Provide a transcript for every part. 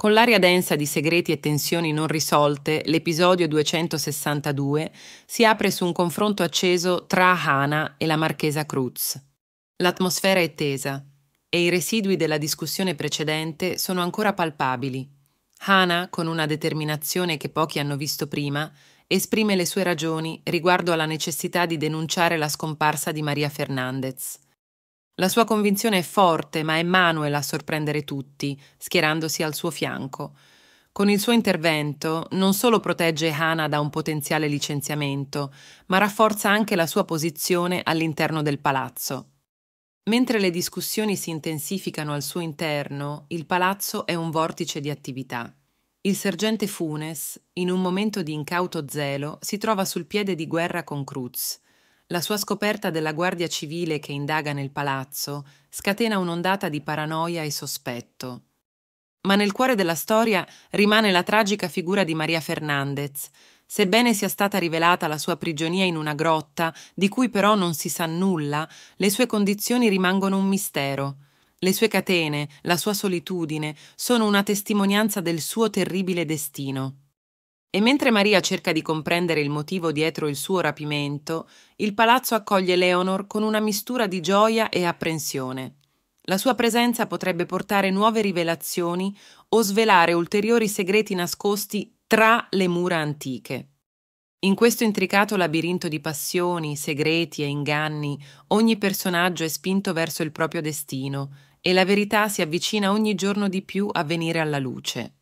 Con l'aria densa di segreti e tensioni non risolte, l'episodio 262 si apre su un confronto acceso tra Hana e la marchesa Cruz. L'atmosfera è tesa e i residui della discussione precedente sono ancora palpabili. Hana, con una determinazione che pochi hanno visto prima, esprime le sue ragioni riguardo alla necessità di denunciare la scomparsa di Maria Fernandez. La sua convinzione è forte, ma è Manuel a sorprendere tutti, schierandosi al suo fianco. Con il suo intervento non solo protegge Hana da un potenziale licenziamento, ma rafforza anche la sua posizione all'interno del palazzo. Mentre le discussioni si intensificano al suo interno, il palazzo è un vortice di attività. Il sergente Funes, in un momento di incauto zelo, si trova sul piede di guerra con Cruz, la sua scoperta della guardia civile che indaga nel palazzo scatena un'ondata di paranoia e sospetto. Ma nel cuore della storia rimane la tragica figura di Maria Fernandez, sebbene sia stata rivelata la sua prigionia in una grotta, di cui però non si sa nulla, le sue condizioni rimangono un mistero. Le sue catene, la sua solitudine, sono una testimonianza del suo terribile destino. E mentre Maria cerca di comprendere il motivo dietro il suo rapimento, il palazzo accoglie Leonor con una mistura di gioia e apprensione. La sua presenza potrebbe portare nuove rivelazioni o svelare ulteriori segreti nascosti tra le mura antiche. In questo intricato labirinto di passioni, segreti e inganni, ogni personaggio è spinto verso il proprio destino e la verità si avvicina ogni giorno di più a venire alla luce.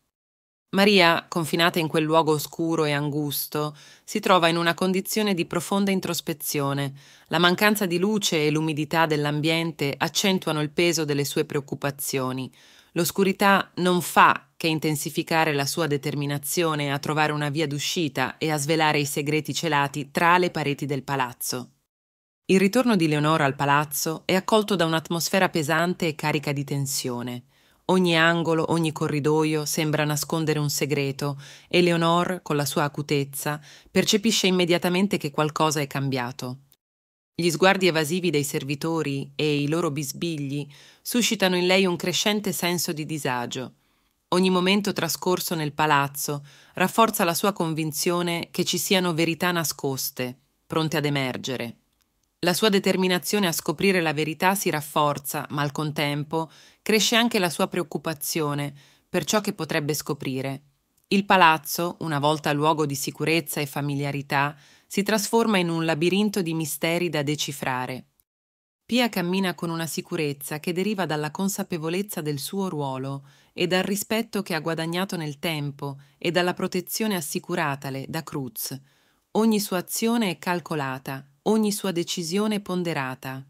Maria, confinata in quel luogo oscuro e angusto, si trova in una condizione di profonda introspezione. La mancanza di luce e l'umidità dell'ambiente accentuano il peso delle sue preoccupazioni. L'oscurità non fa che intensificare la sua determinazione a trovare una via d'uscita e a svelare i segreti celati tra le pareti del palazzo. Il ritorno di Leonora al palazzo è accolto da un'atmosfera pesante e carica di tensione. Ogni angolo, ogni corridoio sembra nascondere un segreto e Leonor, con la sua acutezza, percepisce immediatamente che qualcosa è cambiato. Gli sguardi evasivi dei servitori e i loro bisbigli suscitano in lei un crescente senso di disagio. Ogni momento trascorso nel palazzo rafforza la sua convinzione che ci siano verità nascoste, pronte ad emergere. La sua determinazione a scoprire la verità si rafforza, ma al contempo cresce anche la sua preoccupazione per ciò che potrebbe scoprire. Il palazzo, una volta luogo di sicurezza e familiarità, si trasforma in un labirinto di misteri da decifrare. Pia cammina con una sicurezza che deriva dalla consapevolezza del suo ruolo e dal rispetto che ha guadagnato nel tempo e dalla protezione assicuratale da Cruz. Ogni sua azione è calcolata, ogni sua decisione ponderata.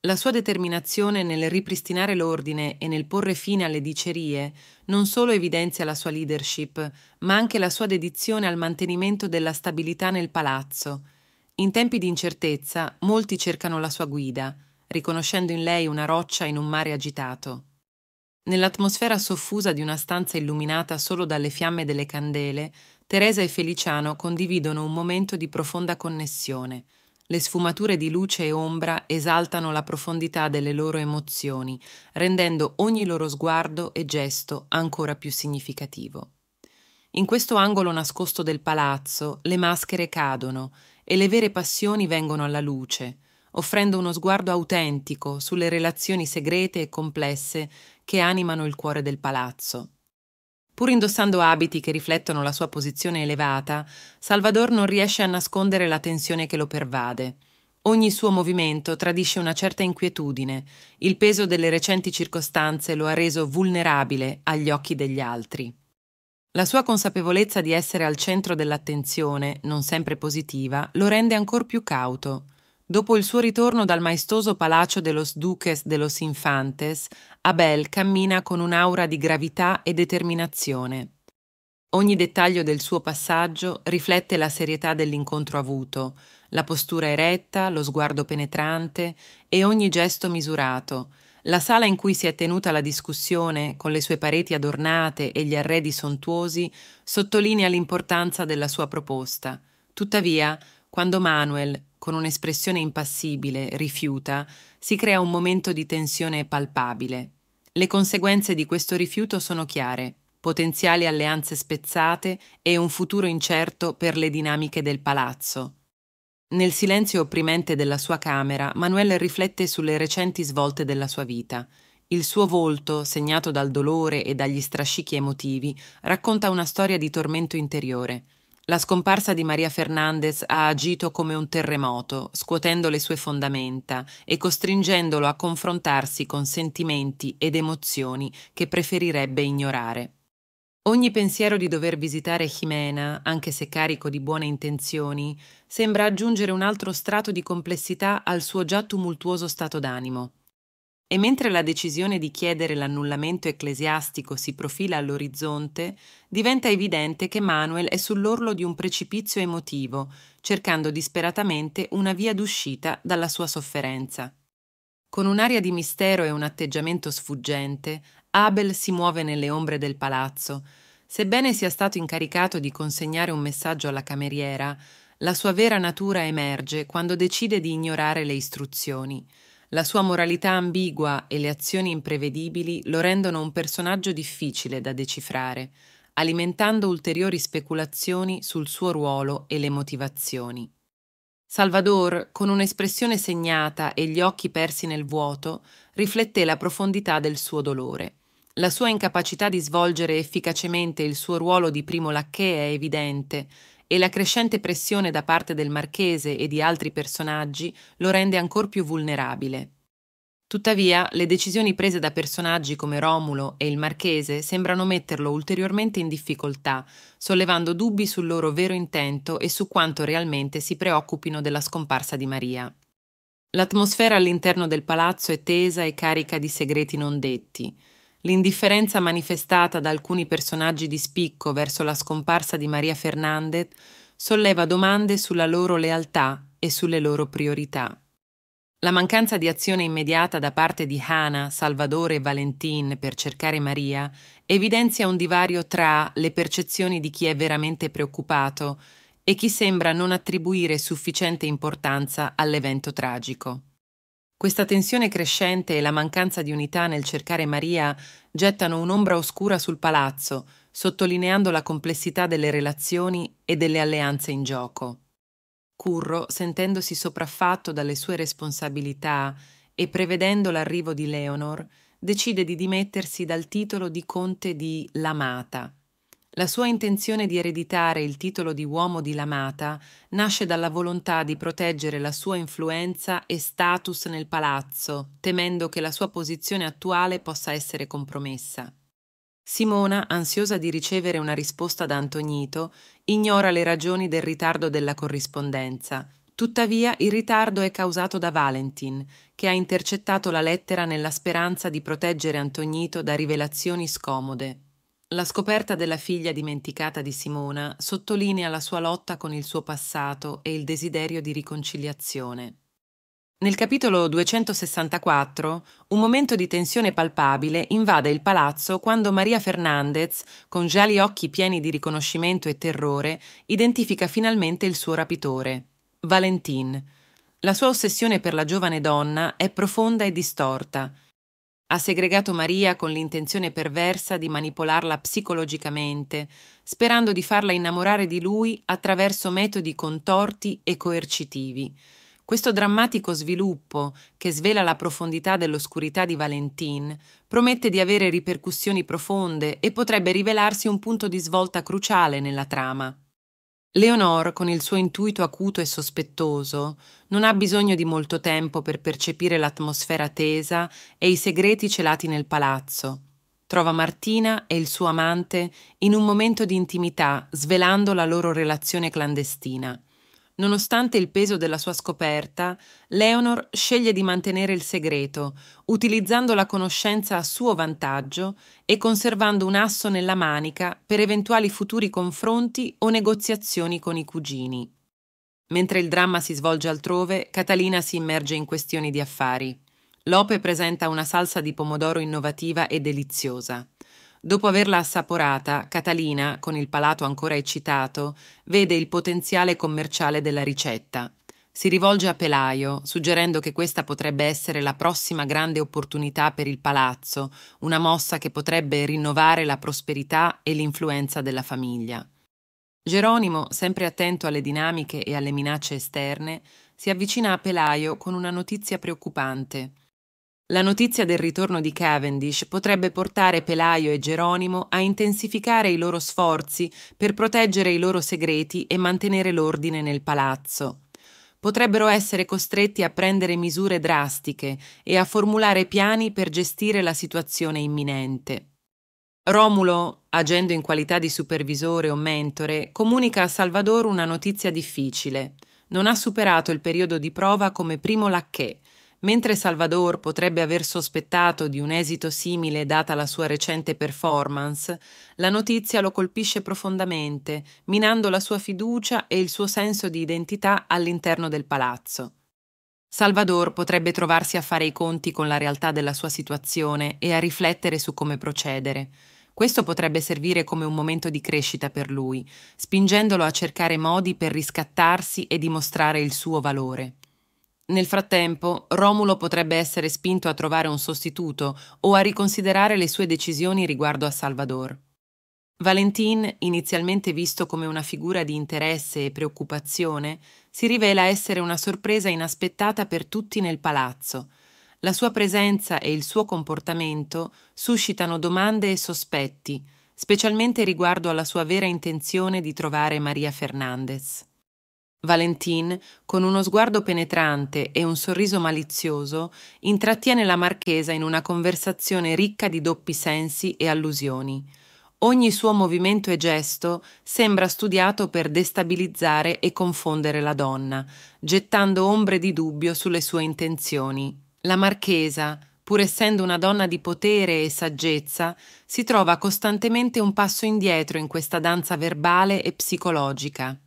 La sua determinazione nel ripristinare l'ordine e nel porre fine alle dicerie non solo evidenzia la sua leadership, ma anche la sua dedizione al mantenimento della stabilità nel palazzo. In tempi di incertezza, molti cercano la sua guida, riconoscendo in lei una roccia in un mare agitato. Nell'atmosfera soffusa di una stanza illuminata solo dalle fiamme delle candele, Teresa e Feliciano condividono un momento di profonda connessione – le sfumature di luce e ombra esaltano la profondità delle loro emozioni, rendendo ogni loro sguardo e gesto ancora più significativo. In questo angolo nascosto del palazzo le maschere cadono e le vere passioni vengono alla luce, offrendo uno sguardo autentico sulle relazioni segrete e complesse che animano il cuore del palazzo. Pur indossando abiti che riflettono la sua posizione elevata, Salvador non riesce a nascondere la tensione che lo pervade. Ogni suo movimento tradisce una certa inquietudine, il peso delle recenti circostanze lo ha reso vulnerabile agli occhi degli altri. La sua consapevolezza di essere al centro dell'attenzione, non sempre positiva, lo rende ancor più cauto. Dopo il suo ritorno dal maestoso palacio de los Duques de los Infantes, Abel cammina con un'aura di gravità e determinazione. Ogni dettaglio del suo passaggio riflette la serietà dell'incontro avuto, la postura eretta, lo sguardo penetrante e ogni gesto misurato. La sala in cui si è tenuta la discussione, con le sue pareti adornate e gli arredi sontuosi, sottolinea l'importanza della sua proposta. Tuttavia, quando Manuel, con un'espressione impassibile, rifiuta, si crea un momento di tensione palpabile. Le conseguenze di questo rifiuto sono chiare, potenziali alleanze spezzate e un futuro incerto per le dinamiche del palazzo. Nel silenzio opprimente della sua camera, Manuel riflette sulle recenti svolte della sua vita. Il suo volto, segnato dal dolore e dagli strascichi emotivi, racconta una storia di tormento interiore. La scomparsa di Maria Fernandez ha agito come un terremoto, scuotendo le sue fondamenta e costringendolo a confrontarsi con sentimenti ed emozioni che preferirebbe ignorare. Ogni pensiero di dover visitare Jimena, anche se carico di buone intenzioni, sembra aggiungere un altro strato di complessità al suo già tumultuoso stato d'animo. E mentre la decisione di chiedere l'annullamento ecclesiastico si profila all'orizzonte, diventa evidente che Manuel è sull'orlo di un precipizio emotivo, cercando disperatamente una via d'uscita dalla sua sofferenza. Con un'aria di mistero e un atteggiamento sfuggente, Abel si muove nelle ombre del palazzo. Sebbene sia stato incaricato di consegnare un messaggio alla cameriera, la sua vera natura emerge quando decide di ignorare le istruzioni. La sua moralità ambigua e le azioni imprevedibili lo rendono un personaggio difficile da decifrare, alimentando ulteriori speculazioni sul suo ruolo e le motivazioni. Salvador, con un'espressione segnata e gli occhi persi nel vuoto, rifletté la profondità del suo dolore. La sua incapacità di svolgere efficacemente il suo ruolo di primo lacché è evidente, e la crescente pressione da parte del marchese e di altri personaggi lo rende ancor più vulnerabile. Tuttavia, le decisioni prese da personaggi come Romulo e il marchese sembrano metterlo ulteriormente in difficoltà, sollevando dubbi sul loro vero intento e su quanto realmente si preoccupino della scomparsa di Maria. L'atmosfera all'interno del palazzo è tesa e carica di segreti non detti, l'indifferenza manifestata da alcuni personaggi di spicco verso la scomparsa di Maria Fernandez solleva domande sulla loro lealtà e sulle loro priorità. La mancanza di azione immediata da parte di Hannah, Salvatore e Valentin per cercare Maria evidenzia un divario tra le percezioni di chi è veramente preoccupato e chi sembra non attribuire sufficiente importanza all'evento tragico. Questa tensione crescente e la mancanza di unità nel cercare Maria gettano un'ombra oscura sul palazzo, sottolineando la complessità delle relazioni e delle alleanze in gioco. Curro, sentendosi sopraffatto dalle sue responsabilità e prevedendo l'arrivo di Leonor, decide di dimettersi dal titolo di conte di L'Amata, la sua intenzione di ereditare il titolo di uomo dilamata nasce dalla volontà di proteggere la sua influenza e status nel palazzo, temendo che la sua posizione attuale possa essere compromessa. Simona, ansiosa di ricevere una risposta da Antonito, ignora le ragioni del ritardo della corrispondenza. Tuttavia, il ritardo è causato da Valentin, che ha intercettato la lettera nella speranza di proteggere Antonito da rivelazioni scomode. La scoperta della figlia dimenticata di Simona sottolinea la sua lotta con il suo passato e il desiderio di riconciliazione. Nel capitolo 264 un momento di tensione palpabile invade il palazzo quando Maria Fernandez, con gialli occhi pieni di riconoscimento e terrore, identifica finalmente il suo rapitore, Valentin. La sua ossessione per la giovane donna è profonda e distorta ha segregato Maria con l'intenzione perversa di manipolarla psicologicamente, sperando di farla innamorare di lui attraverso metodi contorti e coercitivi. Questo drammatico sviluppo, che svela la profondità dell'oscurità di Valentin, promette di avere ripercussioni profonde e potrebbe rivelarsi un punto di svolta cruciale nella trama. Leonor, con il suo intuito acuto e sospettoso, non ha bisogno di molto tempo per percepire l'atmosfera tesa e i segreti celati nel palazzo. Trova Martina e il suo amante in un momento di intimità, svelando la loro relazione clandestina. Nonostante il peso della sua scoperta, Leonor sceglie di mantenere il segreto, utilizzando la conoscenza a suo vantaggio e conservando un asso nella manica per eventuali futuri confronti o negoziazioni con i cugini. Mentre il dramma si svolge altrove, Catalina si immerge in questioni di affari. Lope presenta una salsa di pomodoro innovativa e deliziosa. Dopo averla assaporata, Catalina, con il palato ancora eccitato, vede il potenziale commerciale della ricetta. Si rivolge a Pelaio, suggerendo che questa potrebbe essere la prossima grande opportunità per il palazzo, una mossa che potrebbe rinnovare la prosperità e l'influenza della famiglia. Geronimo, sempre attento alle dinamiche e alle minacce esterne, si avvicina a Pelaio con una notizia preoccupante – la notizia del ritorno di Cavendish potrebbe portare Pelaio e Geronimo a intensificare i loro sforzi per proteggere i loro segreti e mantenere l'ordine nel palazzo. Potrebbero essere costretti a prendere misure drastiche e a formulare piani per gestire la situazione imminente. Romulo, agendo in qualità di supervisore o mentore, comunica a Salvador una notizia difficile. Non ha superato il periodo di prova come primo lacchè, Mentre Salvador potrebbe aver sospettato di un esito simile data la sua recente performance, la notizia lo colpisce profondamente, minando la sua fiducia e il suo senso di identità all'interno del palazzo. Salvador potrebbe trovarsi a fare i conti con la realtà della sua situazione e a riflettere su come procedere. Questo potrebbe servire come un momento di crescita per lui, spingendolo a cercare modi per riscattarsi e dimostrare il suo valore. Nel frattempo, Romulo potrebbe essere spinto a trovare un sostituto o a riconsiderare le sue decisioni riguardo a Salvador. Valentin, inizialmente visto come una figura di interesse e preoccupazione, si rivela essere una sorpresa inaspettata per tutti nel palazzo. La sua presenza e il suo comportamento suscitano domande e sospetti, specialmente riguardo alla sua vera intenzione di trovare Maria Fernandez. Valentin, con uno sguardo penetrante e un sorriso malizioso, intrattiene la marchesa in una conversazione ricca di doppi sensi e allusioni. Ogni suo movimento e gesto sembra studiato per destabilizzare e confondere la donna, gettando ombre di dubbio sulle sue intenzioni. La marchesa, pur essendo una donna di potere e saggezza, si trova costantemente un passo indietro in questa danza verbale e psicologica.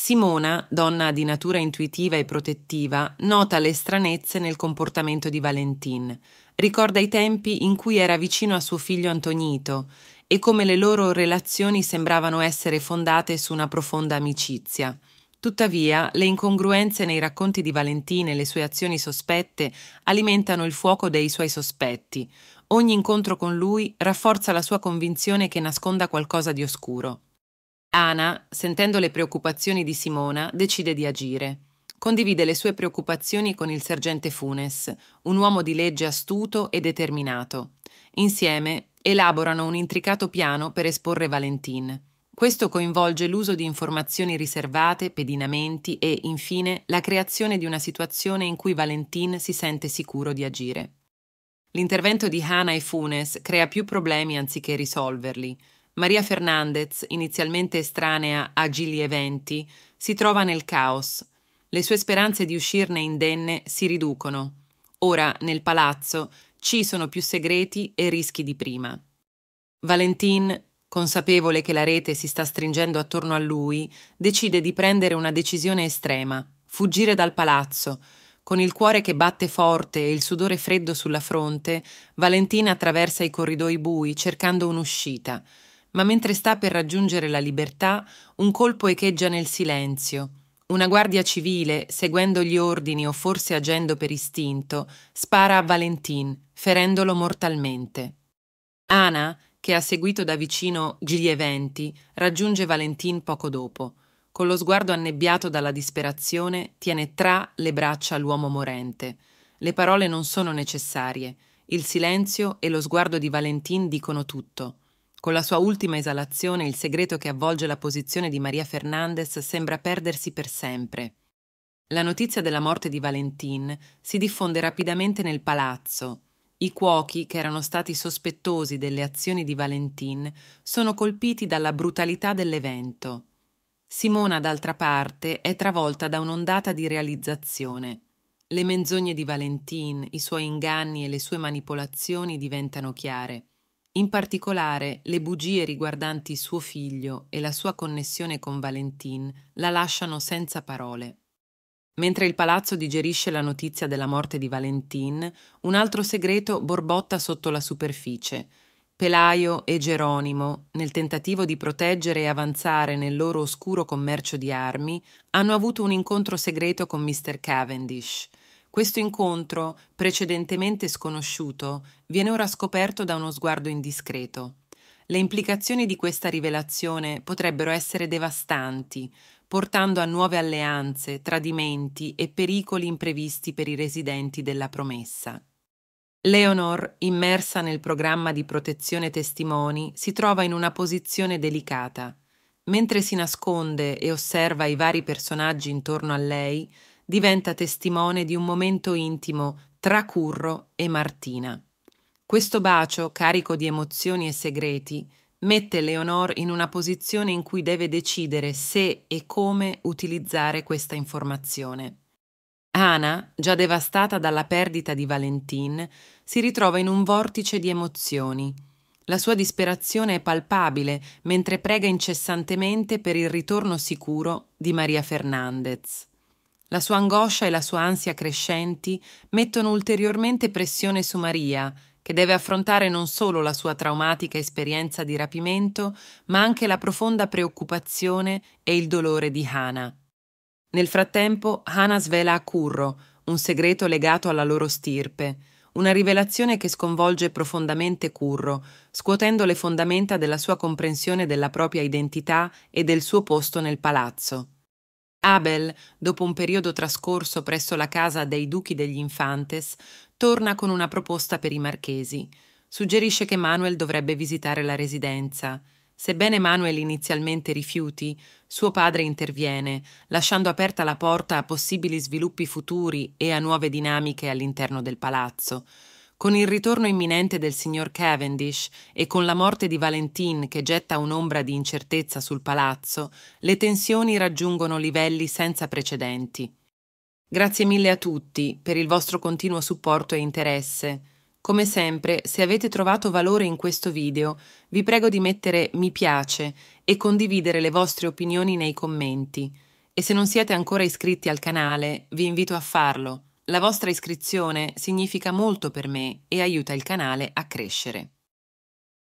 Simona, donna di natura intuitiva e protettiva, nota le stranezze nel comportamento di Valentin. Ricorda i tempi in cui era vicino a suo figlio Antonito e come le loro relazioni sembravano essere fondate su una profonda amicizia. Tuttavia, le incongruenze nei racconti di Valentin e le sue azioni sospette alimentano il fuoco dei suoi sospetti. Ogni incontro con lui rafforza la sua convinzione che nasconda qualcosa di oscuro. Ana, sentendo le preoccupazioni di Simona, decide di agire. Condivide le sue preoccupazioni con il sergente Funes, un uomo di legge astuto e determinato. Insieme elaborano un intricato piano per esporre Valentin. Questo coinvolge l'uso di informazioni riservate, pedinamenti e, infine, la creazione di una situazione in cui Valentin si sente sicuro di agire. L'intervento di Hannah e Funes crea più problemi anziché risolverli. Maria Fernandez, inizialmente estranea a Gili eventi, si trova nel caos. Le sue speranze di uscirne indenne si riducono. Ora, nel palazzo, ci sono più segreti e rischi di prima. Valentin, consapevole che la rete si sta stringendo attorno a lui, decide di prendere una decisione estrema, fuggire dal palazzo. Con il cuore che batte forte e il sudore freddo sulla fronte, Valentina attraversa i corridoi bui cercando un'uscita ma mentre sta per raggiungere la libertà, un colpo echeggia nel silenzio. Una guardia civile, seguendo gli ordini o forse agendo per istinto, spara a Valentin, ferendolo mortalmente. Ana, che ha seguito da vicino gli eventi, raggiunge Valentin poco dopo. Con lo sguardo annebbiato dalla disperazione, tiene tra le braccia l'uomo morente. Le parole non sono necessarie. Il silenzio e lo sguardo di Valentin dicono tutto. Con la sua ultima esalazione il segreto che avvolge la posizione di Maria Fernandez sembra perdersi per sempre. La notizia della morte di Valentin si diffonde rapidamente nel palazzo. I cuochi, che erano stati sospettosi delle azioni di Valentin, sono colpiti dalla brutalità dell'evento. Simona, d'altra parte, è travolta da un'ondata di realizzazione. Le menzogne di Valentin, i suoi inganni e le sue manipolazioni diventano chiare in particolare le bugie riguardanti suo figlio e la sua connessione con Valentin la lasciano senza parole. Mentre il palazzo digerisce la notizia della morte di Valentin, un altro segreto borbotta sotto la superficie. Pelaio e Geronimo, nel tentativo di proteggere e avanzare nel loro oscuro commercio di armi, hanno avuto un incontro segreto con Mr. Cavendish – questo incontro, precedentemente sconosciuto, viene ora scoperto da uno sguardo indiscreto. Le implicazioni di questa rivelazione potrebbero essere devastanti, portando a nuove alleanze, tradimenti e pericoli imprevisti per i residenti della promessa. Leonor, immersa nel programma di protezione testimoni, si trova in una posizione delicata. Mentre si nasconde e osserva i vari personaggi intorno a lei, diventa testimone di un momento intimo tra Curro e Martina. Questo bacio, carico di emozioni e segreti, mette Leonor in una posizione in cui deve decidere se e come utilizzare questa informazione. Ana, già devastata dalla perdita di Valentin, si ritrova in un vortice di emozioni. La sua disperazione è palpabile mentre prega incessantemente per il ritorno sicuro di Maria Fernandez. La sua angoscia e la sua ansia crescenti mettono ulteriormente pressione su Maria, che deve affrontare non solo la sua traumatica esperienza di rapimento, ma anche la profonda preoccupazione e il dolore di Hana. Nel frattempo, Hana svela a Curro un segreto legato alla loro stirpe, una rivelazione che sconvolge profondamente Curro, scuotendo le fondamenta della sua comprensione della propria identità e del suo posto nel palazzo. Abel, dopo un periodo trascorso presso la casa dei duchi degli Infantes, torna con una proposta per i marchesi. Suggerisce che Manuel dovrebbe visitare la residenza. Sebbene Manuel inizialmente rifiuti, suo padre interviene, lasciando aperta la porta a possibili sviluppi futuri e a nuove dinamiche all'interno del palazzo con il ritorno imminente del signor Cavendish e con la morte di Valentin che getta un'ombra di incertezza sul palazzo, le tensioni raggiungono livelli senza precedenti. Grazie mille a tutti per il vostro continuo supporto e interesse. Come sempre, se avete trovato valore in questo video, vi prego di mettere mi piace e condividere le vostre opinioni nei commenti. E se non siete ancora iscritti al canale, vi invito a farlo. La vostra iscrizione significa molto per me e aiuta il canale a crescere.